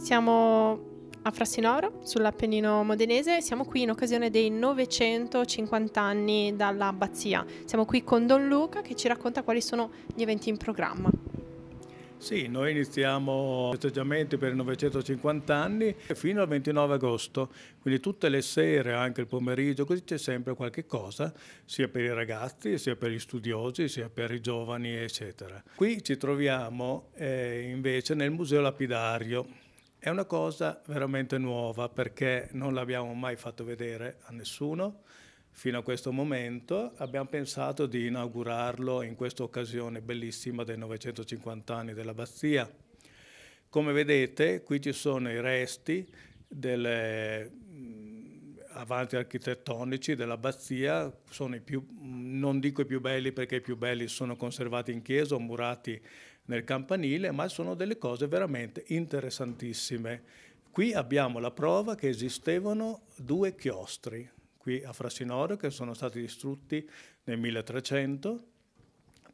Siamo a Frassinoro, sull'Appennino modenese. Siamo qui in occasione dei 950 anni dall'abbazia. Siamo qui con Don Luca che ci racconta quali sono gli eventi in programma. Sì, noi iniziamo festeggiamenti per i 950 anni fino al 29 agosto, quindi tutte le sere, anche il pomeriggio, così c'è sempre qualche cosa, sia per i ragazzi, sia per gli studiosi, sia per i giovani, eccetera. Qui ci troviamo eh, invece nel Museo Lapidario, è una cosa veramente nuova perché non l'abbiamo mai fatto vedere a nessuno fino a questo momento. Abbiamo pensato di inaugurarlo in questa occasione bellissima dei 950 anni dell'abbazia. Come vedete qui ci sono i resti delle mm, avanti architettonici dell'abbazia, sono i più, non dico i più belli perché i più belli sono conservati in chiesa o murati nel campanile, ma sono delle cose veramente interessantissime. Qui abbiamo la prova che esistevano due chiostri, qui a Frasinoro, che sono stati distrutti nel 1300,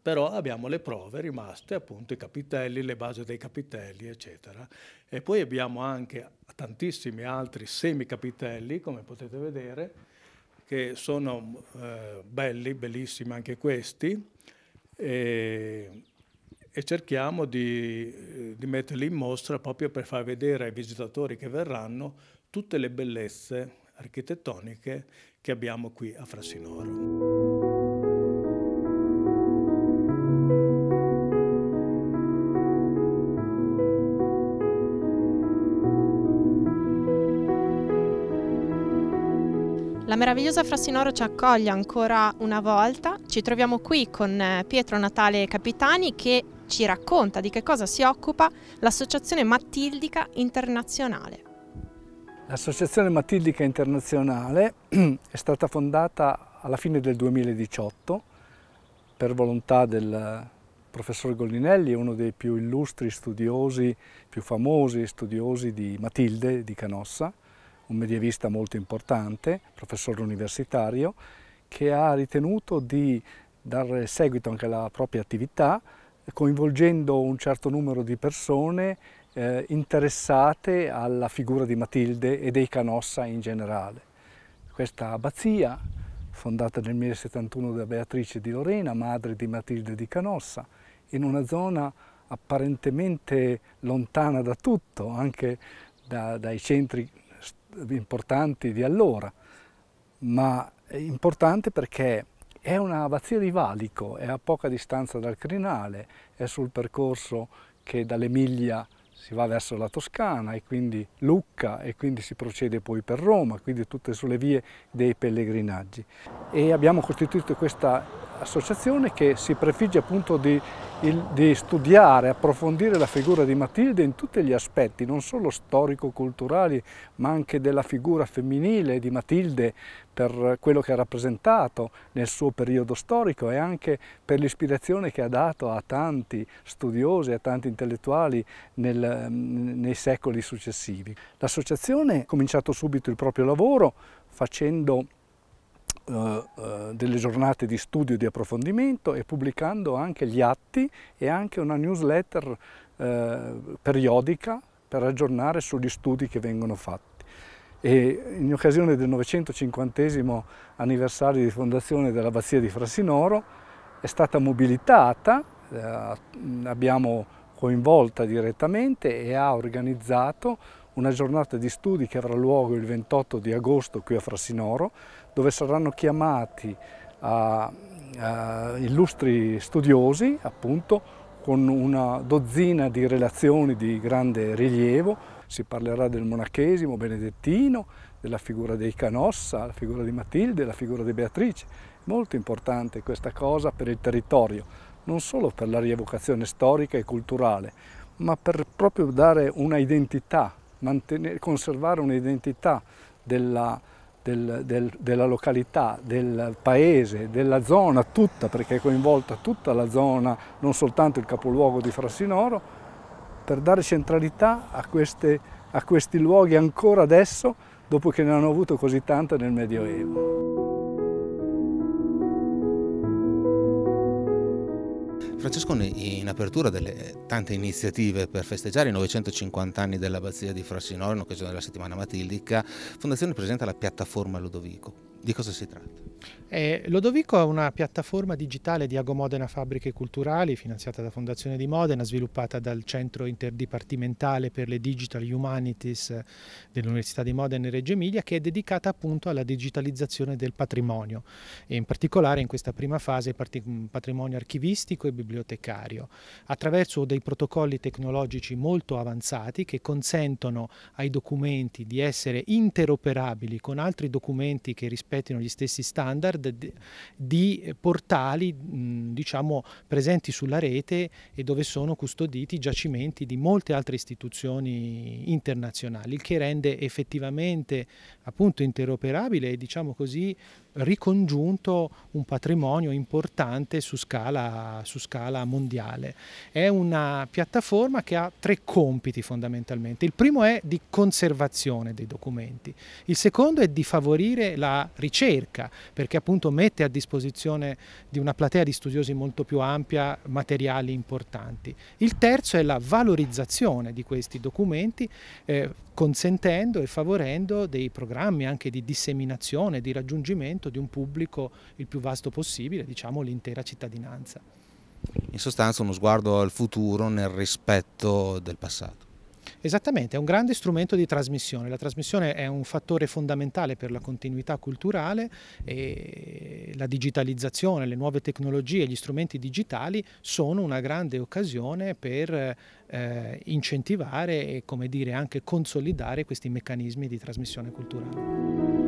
però abbiamo le prove rimaste, appunto i capitelli, le basi dei capitelli, eccetera. E poi abbiamo anche tantissimi altri semicapitelli, come potete vedere, che sono eh, belli, bellissimi anche questi. E e cerchiamo di, eh, di metterli in mostra proprio per far vedere ai visitatori che verranno tutte le bellezze architettoniche che abbiamo qui a Frassinoro. La meravigliosa Frassinoro ci accoglie ancora una volta, ci troviamo qui con eh, Pietro Natale Capitani che ci racconta di che cosa si occupa l'Associazione Mattildica Internazionale. L'Associazione Mattildica Internazionale è stata fondata alla fine del 2018 per volontà del professor Gollinelli, uno dei più illustri studiosi, più famosi studiosi di Matilde di Canossa, un medievista molto importante, professore universitario, che ha ritenuto di dare seguito anche alla propria attività coinvolgendo un certo numero di persone eh, interessate alla figura di Matilde e dei Canossa in generale. Questa abbazia, fondata nel 1071 da Beatrice di Lorena, madre di Matilde di Canossa, in una zona apparentemente lontana da tutto, anche da, dai centri importanti di allora, ma importante perché è un abbazia di Valico, è a poca distanza dal Crinale, è sul percorso che dall'Emilia si va verso la Toscana e quindi Lucca e quindi si procede poi per Roma, quindi tutte sulle vie dei pellegrinaggi. E abbiamo costituito questa associazione che si prefigge appunto di, di studiare, approfondire la figura di Matilde in tutti gli aspetti, non solo storico-culturali, ma anche della figura femminile di Matilde, per quello che ha rappresentato nel suo periodo storico e anche per l'ispirazione che ha dato a tanti studiosi, a tanti intellettuali nel, nei secoli successivi. L'associazione ha cominciato subito il proprio lavoro facendo eh, eh, delle giornate di studio e di approfondimento e pubblicando anche gli atti e anche una newsletter eh, periodica per aggiornare sugli studi che vengono fatti e in occasione del 950 anniversario di fondazione dell'Abbazia di Frassinoro è stata mobilitata, eh, abbiamo coinvolta direttamente e ha organizzato una giornata di studi che avrà luogo il 28 di agosto qui a Frassinoro, dove saranno chiamati a, a illustri studiosi, appunto, con una dozzina di relazioni di grande rilievo, si parlerà del monachesimo benedettino, della figura dei Canossa, la figura di Matilde, la figura di Beatrice. Molto importante questa cosa per il territorio, non solo per la rievocazione storica e culturale, ma per proprio dare una identità, mantenere, conservare un'identità della, del, del, della località, del paese, della zona tutta, perché è coinvolta tutta la zona, non soltanto il capoluogo di Frassinoro, per dare centralità a, queste, a questi luoghi ancora adesso, dopo che ne hanno avuto così tante nel Medioevo. Francesco, in apertura delle tante iniziative per festeggiare i 950 anni dell'abbazia di Frassino, in occasione della settimana matildica, Fondazione presenta la piattaforma Ludovico. Di cosa si tratta? Eh, Lodovico è una piattaforma digitale di Ago Modena Fabbriche Culturali finanziata da Fondazione di Modena, sviluppata dal Centro Interdipartimentale per le Digital Humanities dell'Università di Modena e Reggio Emilia che è dedicata appunto alla digitalizzazione del patrimonio e in particolare in questa prima fase patrimonio archivistico e bibliotecario attraverso dei protocolli tecnologici molto avanzati che consentono ai documenti di essere interoperabili con altri documenti che rispettino gli stessi standard standard di, di portali diciamo, presenti sulla rete e dove sono custoditi giacimenti di molte altre istituzioni internazionali, il che rende effettivamente appunto, interoperabile e diciamo così, ricongiunto un patrimonio importante su scala, su scala mondiale. È una piattaforma che ha tre compiti fondamentalmente. Il primo è di conservazione dei documenti, il secondo è di favorire la ricerca, perché appunto mette a disposizione di una platea di studiosi molto più ampia materiali importanti. Il terzo è la valorizzazione di questi documenti eh, consentendo e favorendo dei programmi anche di disseminazione, di raggiungimento di un pubblico il più vasto possibile, diciamo l'intera cittadinanza. In sostanza uno sguardo al futuro nel rispetto del passato. Esattamente, è un grande strumento di trasmissione. La trasmissione è un fattore fondamentale per la continuità culturale e la digitalizzazione, le nuove tecnologie, gli strumenti digitali sono una grande occasione per eh, incentivare e dire, anche consolidare questi meccanismi di trasmissione culturale.